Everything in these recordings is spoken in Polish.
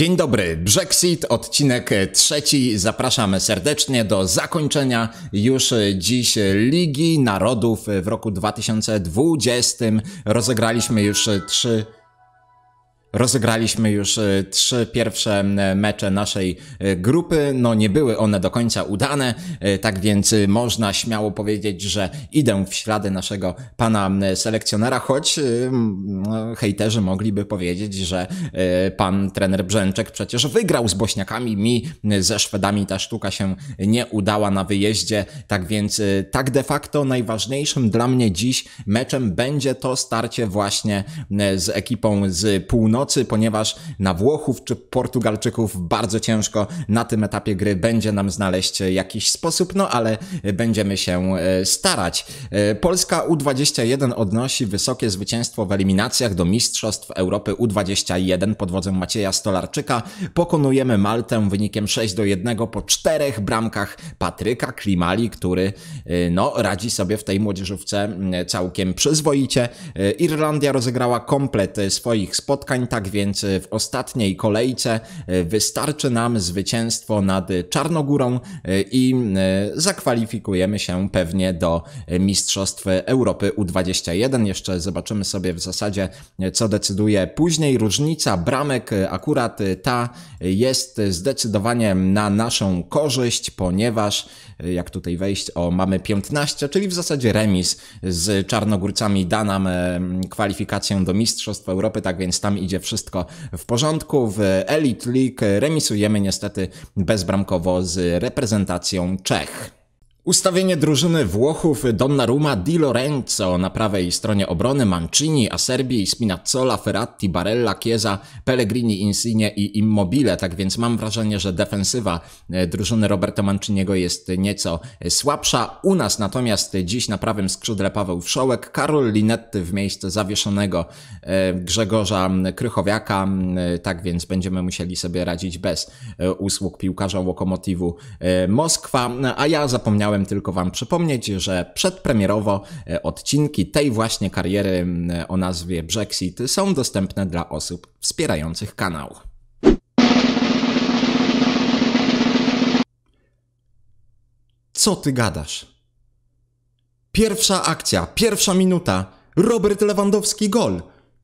Dzień dobry, Brexit, odcinek trzeci. Zapraszamy serdecznie do zakończenia już dziś Ligi Narodów w roku 2020. Rozegraliśmy już trzy Rozegraliśmy już e, trzy pierwsze mecze naszej e, grupy. No nie były one do końca udane, e, tak więc można śmiało powiedzieć, że idę w ślady naszego pana selekcjonera, choć no, hejterzy mogliby powiedzieć, że pan trener Brzęczek przecież wygrał z Bośniakami, mi ze Szwedami ta sztuka się nie udała na wyjeździe, tak więc tak de facto najważniejszym dla mnie dziś meczem będzie to starcie właśnie z ekipą z północy nocy, ponieważ na Włochów czy Portugalczyków bardzo ciężko na tym etapie gry będzie nam znaleźć jakiś sposób, no ale będziemy się e, starać. E, Polska U21 odnosi wysokie zwycięstwo w eliminacjach do Mistrzostw Europy U21 pod wodzą Macieja Stolarczyka. Pokonujemy Maltę wynikiem 6 do 1 po czterech bramkach Patryka Klimali, który e, no, radzi sobie w tej młodzieżówce całkiem przyzwoicie. Irlandia rozegrała komplet swoich spotkań, tak więc e, w ostatniej kolejce e, wystarczy nam zwycięstwo nad Czarnogórą e, i zakwalifikujemy się pewnie do Mistrzostw Europy U21. Jeszcze zobaczymy sobie w zasadzie, co decyduje później. Różnica bramek akurat ta jest zdecydowanie na naszą korzyść, ponieważ jak tutaj wejść, o mamy 15, czyli w zasadzie remis z Czarnogórcami da nam e, kwalifikację do Mistrzostw Europy, tak więc tam idzie wszystko w porządku. W Elite League remisujemy niestety bezbramkowo z reprezentacją Czech. Ustawienie drużyny Włochów Donnarumma Di Lorenzo na prawej stronie obrony Mancini, a Serbii Spinazzola, Ferratti Barella, Chiesa, Pellegrini, Insigne i Immobile. Tak więc mam wrażenie, że defensywa e, drużyny Roberto Manciniego jest nieco e, słabsza. U nas natomiast dziś na prawym skrzydle Paweł Wszołek, Karol Linetty w miejsce zawieszonego e, Grzegorza Krychowiaka. Tak więc będziemy musieli sobie radzić bez usług piłkarza Lokomotywu Moskwa. A ja zapomniałem Chciałem tylko Wam przypomnieć, że przedpremierowo e, odcinki tej właśnie kariery o nazwie Brexit są dostępne dla osób wspierających kanał. Co ty gadasz? Pierwsza akcja, pierwsza minuta. Robert Lewandowski gol.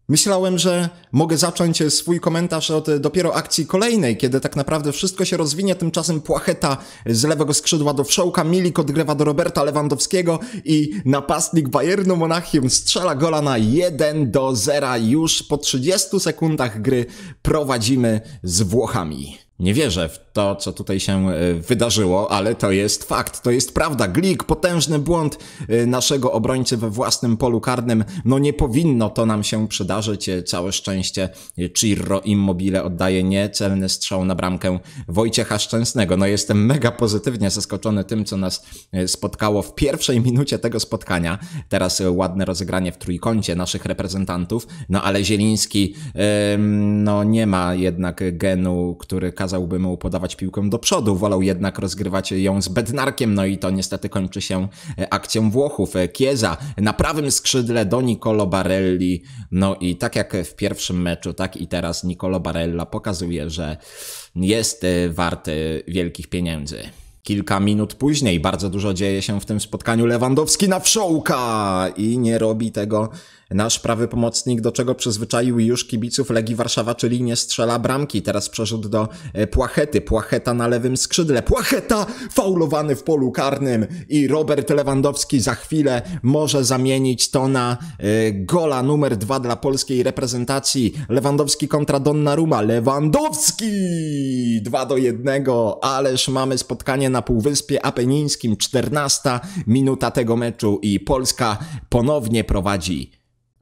Myślałem, że mogę zacząć e, swój komentarz od e, dopiero akcji kolejnej, kiedy tak naprawdę wszystko się rozwinie, tymczasem Płacheta z lewego skrzydła do Wszołka, Milik odgrywa do Roberta Lewandowskiego i napastnik Bayernu Monachium strzela gola na 1 do 0. Już po 30 sekundach gry prowadzimy z Włochami. Nie wierzę w to, co tutaj się e, wydarzyło, ale to jest fakt, to jest prawda. Glik, potężny błąd e, naszego obrońcy we własnym polu karnym. No nie powinno to nam się przydarzyć. E, całe szczęście Cirro Immobile oddaje niecelny strzał na bramkę Wojciecha Szczęsnego. No jestem mega pozytywnie zaskoczony tym, co nas spotkało w pierwszej minucie tego spotkania. Teraz ładne rozegranie w trójkącie naszych reprezentantów, no ale Zieliński no nie ma jednak genu, który kazałby mu podawać piłkę do przodu, wolał jednak rozgrywać ją z Bednarkiem, no i to niestety kończy się e, akcją Włochów. E, Chiesa na prawym skrzydle do Nicolo Barelli, no i tak jak w pierwszym meczu, tak i teraz Nicolo Barella pokazuje, że jest e, warty wielkich pieniędzy. Kilka minut później bardzo dużo dzieje się w tym spotkaniu. Lewandowski na wszołka i nie robi tego Nasz prawy pomocnik, do czego przyzwyczaił już kibiców Legii Warszawa, czyli nie strzela bramki. Teraz przerzut do e, Płachety. Płacheta na lewym skrzydle. Płacheta faulowany w polu karnym i Robert Lewandowski za chwilę może zamienić to na e, gola numer dwa dla polskiej reprezentacji. Lewandowski kontra Donnarumma. Lewandowski! dwa do jednego. ależ mamy spotkanie na Półwyspie Apenińskim. 14 minuta tego meczu i Polska ponownie prowadzi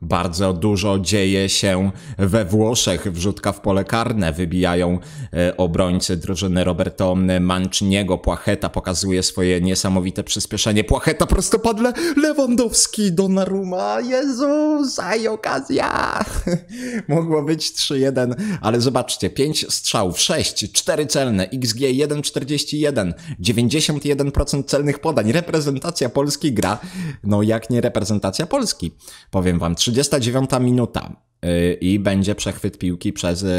bardzo dużo dzieje się we Włoszech. Wrzutka w pole karne wybijają e, obrońcy drużyny Roberto Manczniego. Płacheta pokazuje swoje niesamowite przyspieszenie. Płacheta prostopadle Lewandowski Donnarumma. Jezus, aj okazja! Mogło być 3-1, ale zobaczcie. 5 strzałów, 6, 4 celne, XG 1,41, 91% celnych podań. Reprezentacja Polski gra, no jak nie reprezentacja Polski. Powiem wam, 30 39 minuta y, i będzie przechwyt piłki przez y,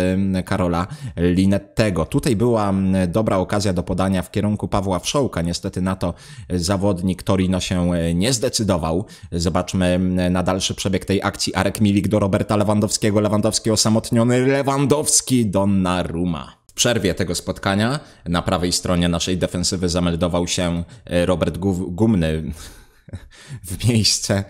Karola Linettego. Tutaj była dobra okazja do podania w kierunku Pawła Wszołka. Niestety na to zawodnik Torino się y, nie zdecydował. Zobaczmy na dalszy przebieg tej akcji. Arek Milik do Roberta Lewandowskiego. Lewandowski osamotniony. Lewandowski do Naruma. W przerwie tego spotkania na prawej stronie naszej defensywy zameldował się Robert Gumny w miejsce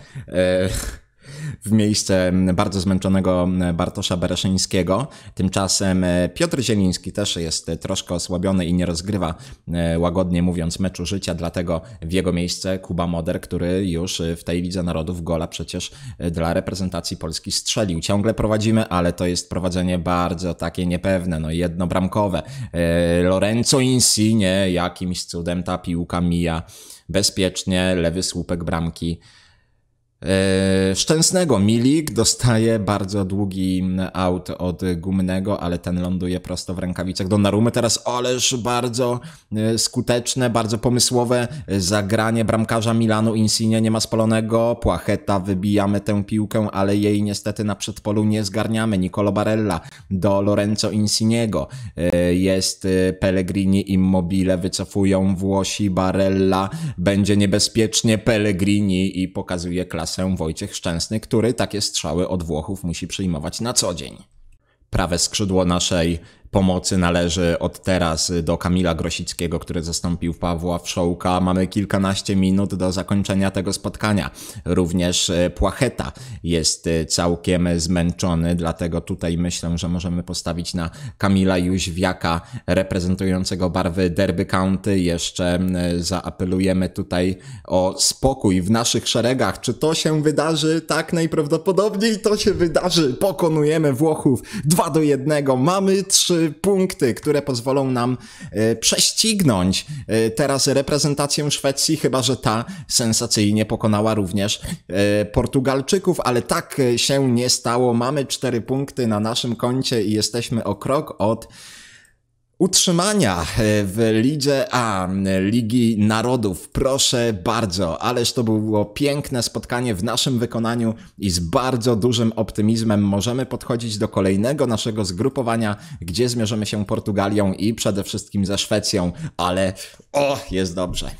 w miejsce mm, bardzo zmęczonego mm, Bartosza Bereszyńskiego. Tymczasem e, Piotr Zieliński też jest e, troszkę osłabiony i nie rozgrywa, e, łagodnie mówiąc, meczu życia, dlatego w jego miejsce Kuba Moder, który już w tej Lidze Narodów gola przecież dla reprezentacji Polski strzelił. Ciągle prowadzimy, ale to jest prowadzenie bardzo takie niepewne, no jednobramkowe. Lorenzo Insigne jakimś cudem ta piłka mija bezpiecznie, lewy słupek bramki E, Szczęsnego Milik dostaje bardzo długi aut od gumnego, ale ten ląduje prosto w rękawicach do Narumy. Teraz ależ bardzo e, skuteczne, bardzo pomysłowe zagranie bramkarza Milanu. Insigne nie ma spalonego, Płacheta wybijamy tę piłkę, ale jej niestety na przedpolu nie zgarniamy. Nicolo Barella do Lorenzo Insiniego. E, jest Pellegrini Immobile, wycofują Włosi, Barella będzie niebezpiecznie, Pellegrini i pokazuje klasę Wojciech Szczęsny, który takie strzały od Włochów musi przyjmować na co dzień. Prawe skrzydło naszej pomocy należy od teraz do Kamila Grosickiego, który zastąpił Pawła Wszołka. Mamy kilkanaście minut do zakończenia tego spotkania. Również e, Płacheta jest e, całkiem zmęczony, dlatego tutaj myślę, że możemy postawić na Kamila Jóźwiaka reprezentującego barwy Derby County. Jeszcze zaapelujemy tutaj o spokój w naszych szeregach. Czy to się wydarzy? Tak, najprawdopodobniej to się wydarzy. Pokonujemy Włochów 2 do 1. Mamy 3 punkty, które pozwolą nam e, prześcignąć e, teraz reprezentację Szwecji, chyba że ta sensacyjnie pokonała również e, Portugalczyków, ale tak się nie stało. Mamy cztery punkty na naszym koncie i jesteśmy o krok od Utrzymania e, w Lidze A, e, Ligi Narodów. Proszę bardzo, ależ to było piękne spotkanie w naszym wykonaniu i z bardzo dużym optymizmem możemy podchodzić do kolejnego naszego zgrupowania, gdzie zmierzymy się Portugalią i przede wszystkim ze Szwecją, ale o, jest dobrze.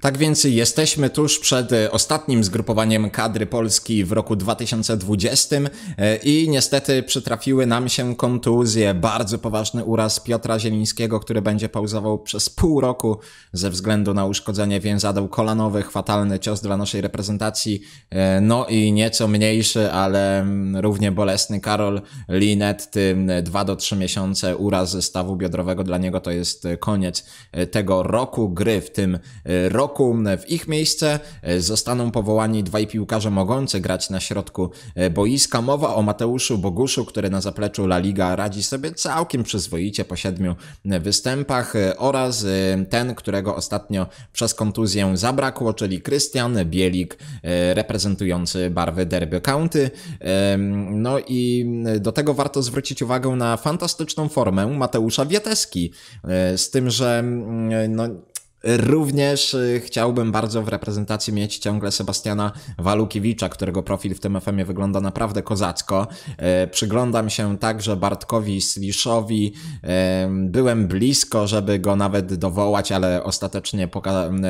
Tak więc jesteśmy tuż przed e, ostatnim zgrupowaniem kadry Polski w roku 2020 e, i niestety przytrafiły nam się kontuzje, bardzo poważny uraz Piotra Zielińskiego, który będzie pauzował przez pół roku ze względu na uszkodzenie więzadeł kolanowych, fatalny cios dla naszej reprezentacji, e, no i nieco mniejszy, ale mm, równie bolesny Karol Linet, tym 2 do 3 miesiące uraz stawu biodrowego, dla niego to jest koniec tego roku gry w tym roku w ich miejsce e, zostaną powołani dwaj piłkarze mogący grać na środku e, boiska. Mowa o Mateuszu Boguszu, który na zapleczu La Liga radzi sobie całkiem przyzwoicie po siedmiu e, występach oraz ten, którego ostatnio przez kontuzję zabrakło, czyli Krystian Bielik reprezentujący barwy Derby County. No i do tego warto zwrócić uwagę na fantastyczną formę Mateusza Wieteski, z tym, że mm, no, Również y, chciałbym bardzo w reprezentacji mieć ciągle Sebastiana Walukiewicza, którego profil w tym FM-ie wygląda naprawdę kozacko. E, przyglądam się także Bartkowi Sliszowi. E, byłem blisko, żeby go nawet dowołać, ale ostatecznie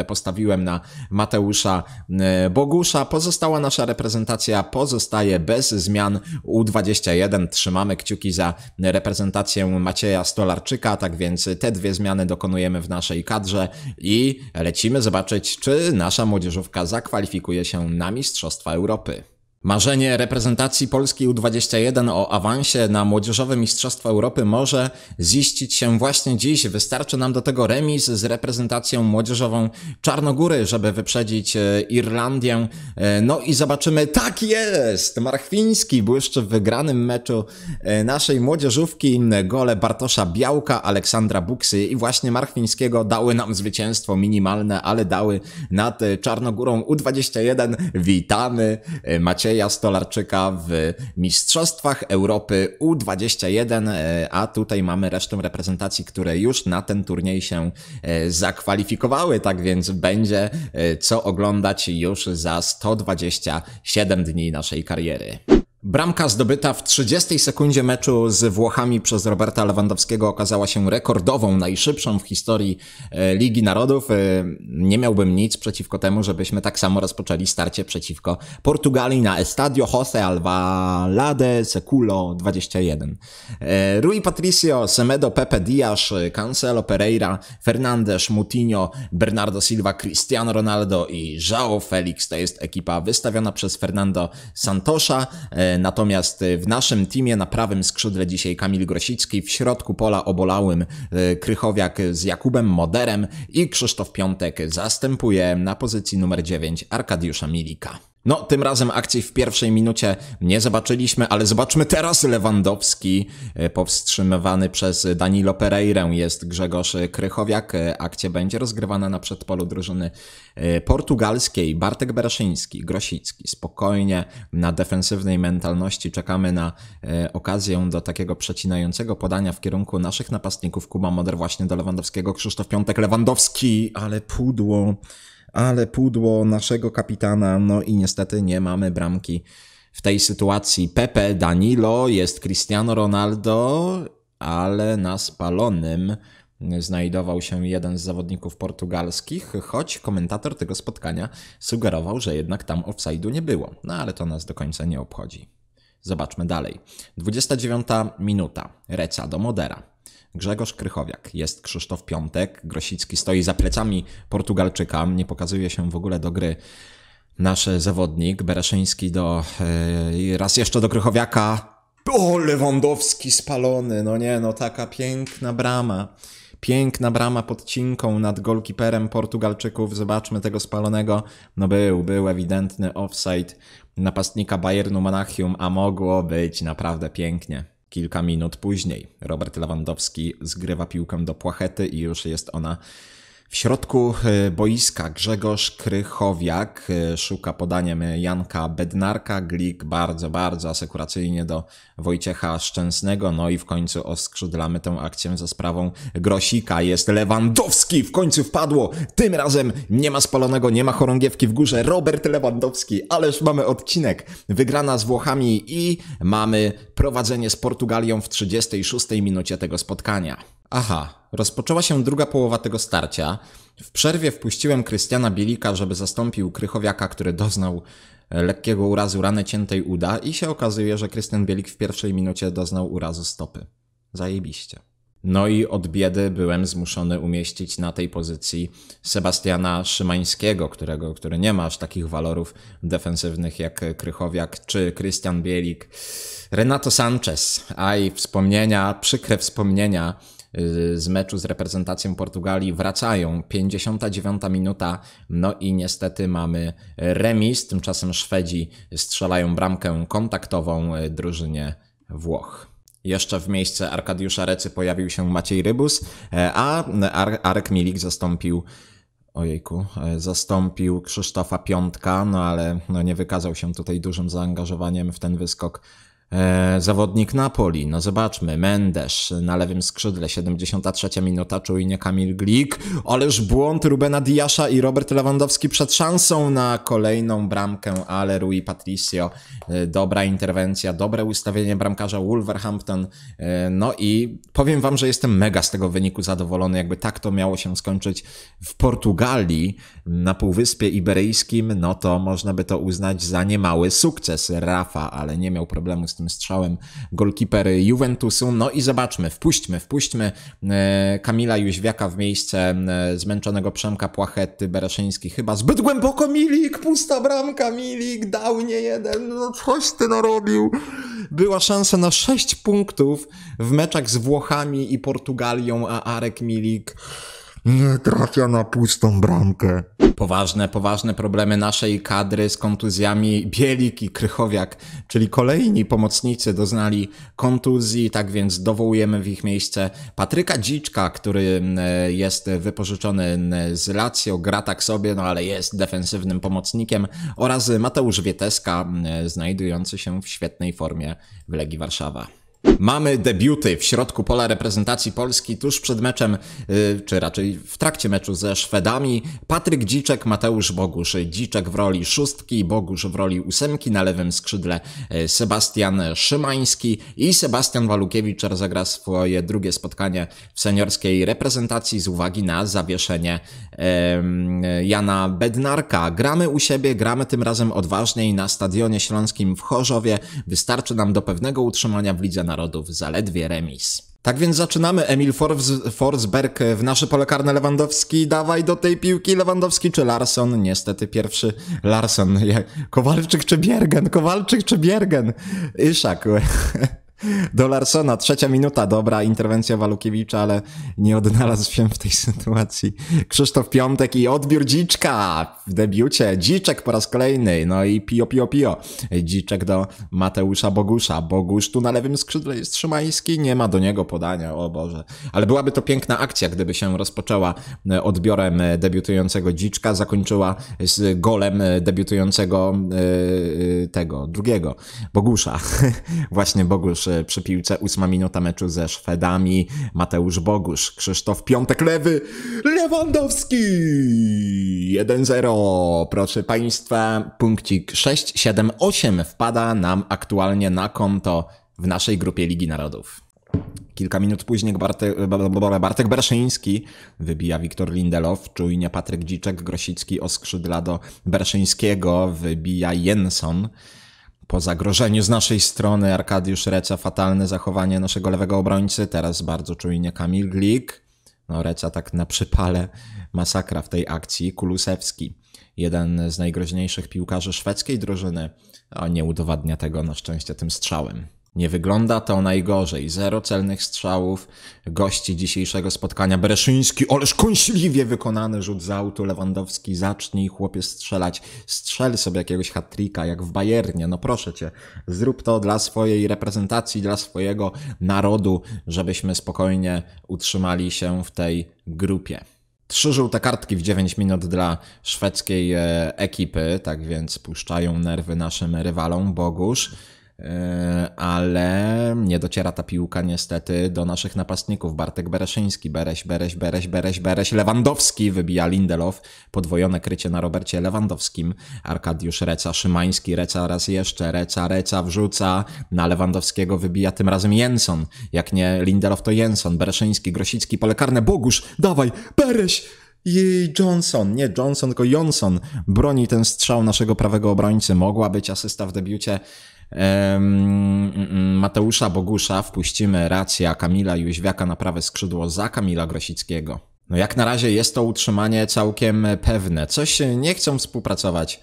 postawiłem na Mateusza e, Bogusza. Pozostała nasza reprezentacja pozostaje bez zmian U21. Trzymamy kciuki za reprezentację Macieja Stolarczyka, tak więc te dwie zmiany dokonujemy w naszej kadrze i lecimy zobaczyć, czy nasza młodzieżówka zakwalifikuje się na Mistrzostwa Europy. Marzenie reprezentacji Polski U21 o awansie na Młodzieżowe Mistrzostwa Europy może ziścić się właśnie dziś. Wystarczy nam do tego remis z reprezentacją młodzieżową Czarnogóry, żeby wyprzedzić e, Irlandię. E, no i zobaczymy, tak jest! Marchwiński błyszczy w wygranym meczu e, naszej młodzieżówki. Gole Bartosza Białka, Aleksandra Buksy i właśnie Marchwińskiego dały nam zwycięstwo minimalne, ale dały nad Czarnogórą U21. Witamy Maciej Macieja Stolarczyka w Mistrzostwach Europy U21, e, a tutaj mamy resztę reprezentacji, które już na ten turniej się e, zakwalifikowały, tak więc będzie e, co oglądać już za 127 dni naszej kariery. Bramka zdobyta w 30 sekundzie meczu z Włochami przez Roberta Lewandowskiego okazała się rekordową, najszybszą w historii e, Ligi Narodów. E, nie miałbym nic przeciwko temu, żebyśmy tak samo rozpoczęli starcie przeciwko Portugalii na Estadio José Alvalade Seculo 21. E, Rui Patricio, Semedo, Pepe Dias, Cancelo Pereira, Fernandes, Mutinho, Bernardo Silva, Cristiano Ronaldo i João Felix. To jest ekipa wystawiona przez Fernando Santosza. Natomiast e, w naszym teamie na prawym skrzydle dzisiaj Kamil Grosicki, w środku pola obolałym e, Krychowiak z Jakubem Moderem i Krzysztof Piątek zastępuje na pozycji numer 9 Arkadiusza Milika. No, tym razem akcji w pierwszej minucie nie zobaczyliśmy, ale zobaczmy teraz Lewandowski e, powstrzymywany przez Danilo Pereirę. Jest Grzegorz Krychowiak. E, akcja będzie rozgrywana na przedpolu drużyny e, portugalskiej. Bartek Bereszyński, Grosicki. Spokojnie na defensywnej mentalności czekamy na okazję do takiego przecinającego podania w kierunku naszych napastników. Kuba Moder właśnie do Lewandowskiego. Krzysztof Piątek, Lewandowski, ale pudło ale pudło naszego kapitana, no i niestety nie mamy bramki. W tej sytuacji Pepe, Danilo, jest Cristiano Ronaldo, ale na spalonym znajdował się jeden z zawodników portugalskich, choć komentator tego spotkania sugerował, że jednak tam offside'u nie było. No ale to nas do końca nie obchodzi. Zobaczmy dalej. 29 minuta. Reca do Modera. Grzegorz Krychowiak, jest Krzysztof Piątek, Grosicki stoi za plecami Portugalczyka, nie pokazuje się w ogóle do gry nasz zawodnik, Bereszyński do, yy, raz jeszcze do Krychowiaka, o Lewandowski spalony, no nie, no taka piękna brama, piękna brama pod cinką nad golkiperem Portugalczyków, zobaczmy tego spalonego, no był, był ewidentny offside napastnika Bayernu Monachium, a mogło być naprawdę pięknie. Kilka minut później Robert Lewandowski zgrywa piłkę do płachety i już jest ona w środku e, boiska Grzegorz Krychowiak e, szuka podaniem Janka Bednarka, Glik bardzo, bardzo asekuracyjnie do Wojciecha Szczęsnego, no i w końcu oskrzydlamy tę akcję za sprawą Grosika. Jest Lewandowski, w końcu wpadło, tym razem nie ma spalonego, nie ma chorągiewki w górze, Robert Lewandowski, ależ mamy odcinek, wygrana z Włochami i mamy prowadzenie z Portugalią w 36 minucie tego spotkania. Aha, Rozpoczęła się druga połowa tego starcia. W przerwie wpuściłem Krystiana Bielika, żeby zastąpił Krychowiaka, który doznał e, lekkiego urazu rany ciętej uda i się okazuje, że Krystian Bielik w pierwszej minucie doznał urazu stopy. Zajebiście. No i od biedy byłem zmuszony umieścić na tej pozycji Sebastiana Szymańskiego, którego, który nie ma aż takich walorów defensywnych jak Krychowiak czy Krystian Bielik. Renato Sanchez, aj wspomnienia, przykre wspomnienia Y, z meczu z reprezentacją Portugalii wracają. 59 minuta, no i niestety mamy remis. Tymczasem Szwedzi strzelają bramkę kontaktową y, drużynie Włoch. Jeszcze w miejsce Arkadiusza Recy pojawił się Maciej Rybus, y, a Arek Milik zastąpił ojejku, zastąpił Krzysztofa Piątka, no ale no nie wykazał się tutaj dużym zaangażowaniem w ten wyskok E, zawodnik Napoli, no zobaczmy, Mendes na lewym skrzydle, 73 minuta, czujnie Kamil Glik, ależ błąd Rubena Diasza i Robert Lewandowski przed szansą na kolejną bramkę, ale Rui Patricio, e, dobra interwencja, dobre ustawienie bramkarza Wolverhampton, e, no i powiem wam, że jestem mega z tego wyniku zadowolony, jakby tak to miało się skończyć w Portugalii, na Półwyspie Iberyjskim, no to można by to uznać za niemały sukces Rafa, ale nie miał problemu z tym strzałem golkiper Juventusu. No i zobaczmy, wpuśćmy, wpuśćmy e, Kamila Jóźwiaka w miejsce e, zmęczonego Przemka Płachety Bereszyński. Chyba zbyt głęboko Milik, pusta bramka Milik, dał nie jeden, no coś ty narobił. Była szansa na 6 punktów w meczach z Włochami i Portugalią, a Arek Milik nie trafia na pustą bramkę. Poważne, poważne problemy naszej kadry z kontuzjami Bielik i Krychowiak, czyli kolejni pomocnicy doznali kontuzji, tak więc dowołujemy w ich miejsce Patryka Dziczka, który mm, e, jest wypożyczony mm, z Lazio, gra tak sobie, no ale jest defensywnym pomocnikiem oraz Mateusz Wieteska, mm, e, znajdujący się w świetnej formie w Legii Warszawa. Mamy debiuty w środku pola reprezentacji Polski tuż przed meczem, y, czy raczej w trakcie meczu ze Szwedami. Patryk Dziczek, Mateusz Bogusz. Dziczek w roli szóstki, Bogusz w roli ósemki, na lewym skrzydle y, Sebastian Szymański i Sebastian Walukiewicz rozegra swoje drugie spotkanie w seniorskiej reprezentacji z uwagi na zawieszenie Jana Bednarka. Gramy u siebie, gramy tym razem odważniej na Stadionie Śląskim w Chorzowie. Wystarczy nam do pewnego utrzymania w lidze na Narodów zaledwie remis. Tak więc zaczynamy. Emil Forz Forsberg w nasze pole karne Lewandowski. Dawaj do tej piłki Lewandowski czy Larson? Niestety pierwszy Larson. Kowalczyk czy Biergen? Kowalczyk czy Biergen? Iszak. do Larsona. Trzecia minuta, dobra, interwencja Walukiewicza, ale nie odnalazł się w tej sytuacji. Krzysztof Piątek i odbiór Dziczka w debiucie. Dziczek po raz kolejny, no i pio, pio, pio. Dziczek do Mateusza Bogusza. Bogusz tu na lewym skrzydle jest Szymański, nie ma do niego podania, o Boże. Ale byłaby to piękna akcja, gdyby się rozpoczęła odbiorem debiutującego Dziczka, zakończyła z golem debiutującego e, e, tego, drugiego, Bogusza. Właśnie Bogusz przy piłce, ósma minuta meczu ze Szwedami, Mateusz Bogusz, Krzysztof Piątek Lewy, Lewandowski! 1-0, proszę Państwa, punkcik 6, 7, 8 wpada nam aktualnie na konto w naszej grupie Ligi Narodów. Kilka minut później Bartek, Bartek Berszyński wybija Wiktor Lindelow, czujnie Patryk Dziczek, Grosicki oskrzydla do Berszyńskiego, wybija Jenson. Po zagrożeniu z naszej strony Arkadiusz Reca, fatalne zachowanie naszego lewego obrońcy, teraz bardzo czujnie Kamil Glik. No Reca tak na przypale, masakra w tej akcji. Kulusewski, jeden z najgroźniejszych piłkarzy szwedzkiej drużyny, a nie udowadnia tego na szczęście tym strzałem. Nie wygląda to najgorzej. Zero celnych strzałów. Gości dzisiejszego spotkania Bereszyński, ależ kąśliwie wykonany rzut z autu. Lewandowski, zacznij chłopie strzelać. Strzel sobie jakiegoś hatrika, jak w Bayernie. No proszę cię, zrób to dla swojej reprezentacji, dla swojego narodu, żebyśmy spokojnie utrzymali się w tej grupie. Trzy żółte kartki w 9 minut dla szwedzkiej e, ekipy, tak więc puszczają nerwy naszym rywalom. Bogusz. E, ale nie dociera ta piłka niestety do naszych napastników. Bartek Bereszyński, Bereś, Bereś, Bereś, Bereś, Bereś, Lewandowski wybija Lindelof, podwojone krycie na Robercie Lewandowskim, Arkadiusz Reca, Szymański, Reca raz jeszcze, Reca, Reca wrzuca, na Lewandowskiego wybija tym razem Jenson, jak nie Lindelof to Jenson, Bereszyński, Grosicki, polekarne, Bogusz, dawaj, Bereś! jej Johnson, nie Johnson, tylko Johnson broni ten strzał naszego prawego obrońcy. Mogła być asysta w debiucie Mm, mm, Mateusza Bogusza wpuścimy racja Kamila Jóźwiaka na prawe skrzydło za Kamila Grosickiego. No jak na razie jest to utrzymanie całkiem pewne. Coś e, nie chcą współpracować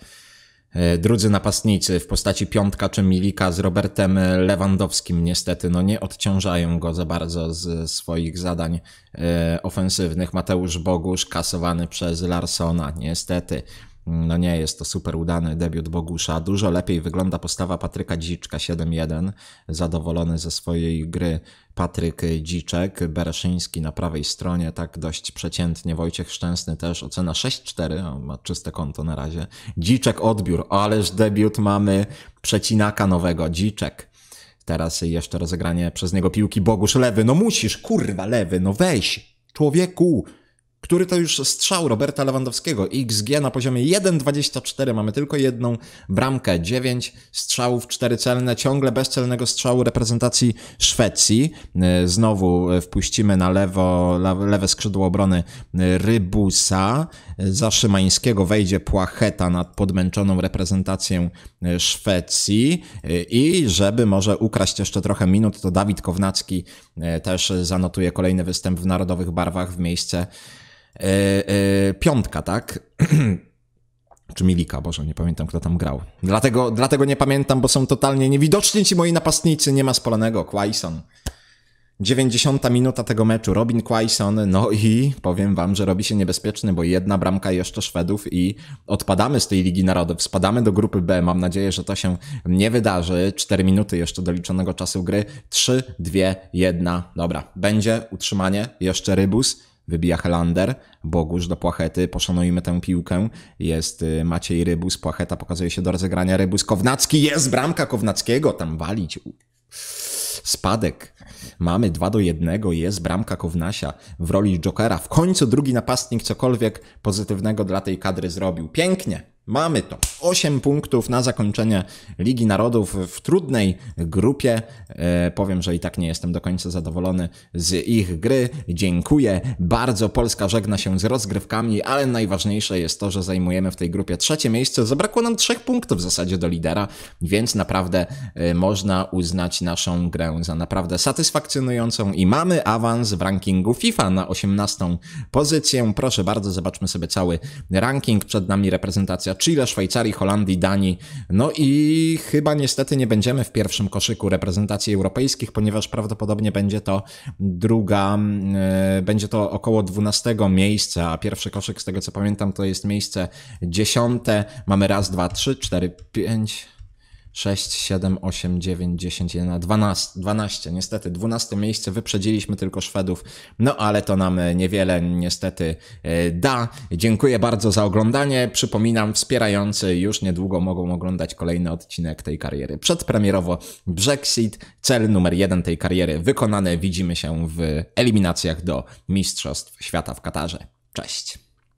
e, drudzy napastnicy w postaci Piątka czy Milika z Robertem Lewandowskim niestety no nie odciążają go za bardzo z swoich zadań e, ofensywnych. Mateusz Bogusz kasowany przez Larsona niestety. No nie jest to super udany debiut Bogusza. Dużo lepiej wygląda postawa Patryka Dziczka 7-1, zadowolony ze swojej gry Patryk Dziczek, Bereszyński na prawej stronie, tak dość przeciętnie, Wojciech Szczęsny też, ocena 6-4, ma czyste konto na razie. Dziczek odbiór, ależ debiut mamy przecinaka nowego, Dziczek. Teraz jeszcze rozegranie przez niego piłki Bogusz lewy, no musisz, kurwa lewy, no weź, człowieku, który to już strzał Roberta Lewandowskiego. XG na poziomie 1,24. Mamy tylko jedną bramkę. 9 strzałów, 4 celne, ciągle bezcelnego strzału reprezentacji Szwecji. E, znowu e, wpuścimy na lewo, lewe skrzydło obrony e, Rybusa. Za Szymańskiego wejdzie Płacheta nad podmęczoną reprezentację Szwecji. I żeby może ukraść jeszcze trochę minut, to Dawid Kownacki też zanotuje kolejny występ w narodowych barwach w miejsce E, e, piątka, tak? czy Milika, Boże, nie pamiętam, kto tam grał. Dlatego, dlatego nie pamiętam, bo są totalnie niewidoczni ci moi napastnicy, nie ma spolanego. Quaison. 90 minuta tego meczu, Robin Quaison, no i powiem wam, że robi się niebezpieczny, bo jedna bramka jeszcze Szwedów i odpadamy z tej Ligi Narodów, spadamy do grupy B, mam nadzieję, że to się nie wydarzy, 4 minuty jeszcze do liczonego czasu gry, 3, 2, 1, dobra, będzie utrzymanie, jeszcze Rybus, wybija Helander, Bogusz do Płachety, poszanujmy tę piłkę, jest y, Maciej Rybus, Płacheta pokazuje się do rozegrania, Rybus, Kownacki, jest bramka Kownackiego, tam walić, spadek. Mamy 2 do 1, jest bramka Kownasia w roli Jokera. W końcu drugi napastnik cokolwiek pozytywnego dla tej kadry zrobił. Pięknie! Mamy to. 8 punktów na zakończenie Ligi Narodów w trudnej grupie. E, powiem, że i tak nie jestem do końca zadowolony z ich gry. Dziękuję bardzo. Polska żegna się z rozgrywkami, ale najważniejsze jest to, że zajmujemy w tej grupie trzecie miejsce. Zabrakło nam trzech punktów w zasadzie do lidera, więc naprawdę e, można uznać naszą grę za naprawdę satysfakcjonującą i mamy awans w rankingu FIFA na 18 pozycję. Proszę bardzo, zobaczmy sobie cały ranking. Przed nami reprezentacja Chile, Szwajcarii, Holandii, Danii. No i chyba niestety nie będziemy w pierwszym koszyku reprezentacji europejskich, ponieważ prawdopodobnie będzie to druga, mm, e, będzie to około 12 miejsca, a pierwszy koszyk z tego co pamiętam to jest miejsce 10. Mamy raz, dwa, trzy, cztery, pięć. 6, 7, 8, 9, 10, 11, 12, 12. Niestety, 12 miejsce wyprzedziliśmy tylko Szwedów, no ale to nam e, niewiele niestety e, da. Dziękuję bardzo za oglądanie. Przypominam, wspierający już niedługo mogą oglądać kolejny odcinek tej kariery. Przedpremierowo Brexit, cel numer jeden tej kariery wykonany. Widzimy się w eliminacjach do Mistrzostw Świata w Katarze. Cześć!